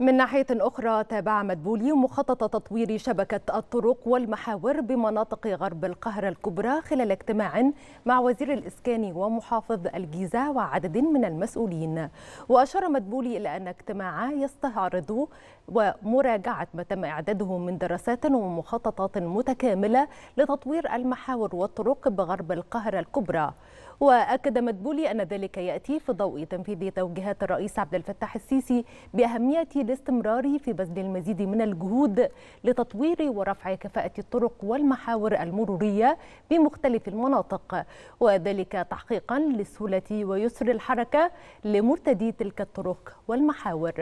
من ناحية أخرى تابع مدبولي مخطط تطوير شبكة الطرق والمحاور بمناطق غرب القاهرة الكبرى خلال اجتماع مع وزير الإسكان ومحافظ الجيزة وعدد من المسؤولين وأشار مدبولي إلى أن اجتماعا يستعرض ومراجعة ما تم إعداده من دراسات ومخططات متكاملة لتطوير المحاور والطرق بغرب القاهرة الكبرى وأكد مدبولي أن ذلك يأتي في ضوء تنفيذ توجيهات الرئيس عبد الفتاح السيسي بأهمية الاستمرار في بذل المزيد من الجهود لتطوير ورفع كفاءة الطرق والمحاور المرورية بمختلف المناطق وذلك تحقيقا لسهولة ويسر الحركة لمرتدي تلك الطرق والمحاور